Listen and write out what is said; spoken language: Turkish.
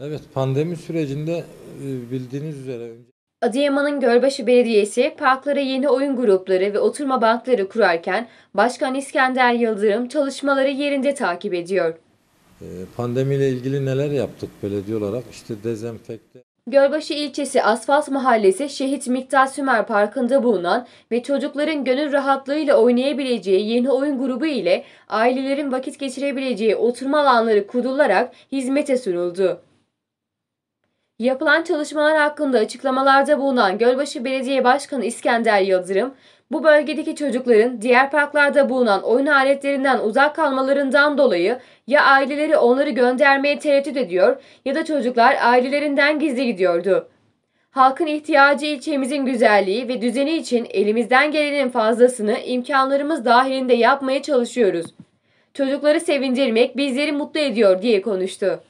Evet pandemi sürecinde e, bildiğiniz üzere Adıyaman'ın Gölbaşı Belediyesi parklara yeni oyun grupları ve oturma bankları kurarken Başkan İskender Yıldırım çalışmaları yerinde takip ediyor. E, pandemiyle ilgili neler yaptık belediye olarak? İşte dezenfekte. Gölbaşı ilçesi Asfalt Mahallesi Şehit Miktar Sümer Parkı'nda bulunan ve çocukların gönül rahatlığıyla oynayabileceği yeni oyun grubu ile ailelerin vakit geçirebileceği oturma alanları kurularak hizmete sunuldu. Yapılan çalışmalar hakkında açıklamalarda bulunan Gölbaşı Belediye Başkanı İskender Yıldırım, bu bölgedeki çocukların diğer parklarda bulunan oyun aletlerinden uzak kalmalarından dolayı ya aileleri onları göndermeye tereddüt ediyor ya da çocuklar ailelerinden gizli gidiyordu. Halkın ihtiyacı ilçemizin güzelliği ve düzeni için elimizden gelenin fazlasını imkanlarımız dahilinde yapmaya çalışıyoruz. Çocukları sevindirmek bizleri mutlu ediyor diye konuştu.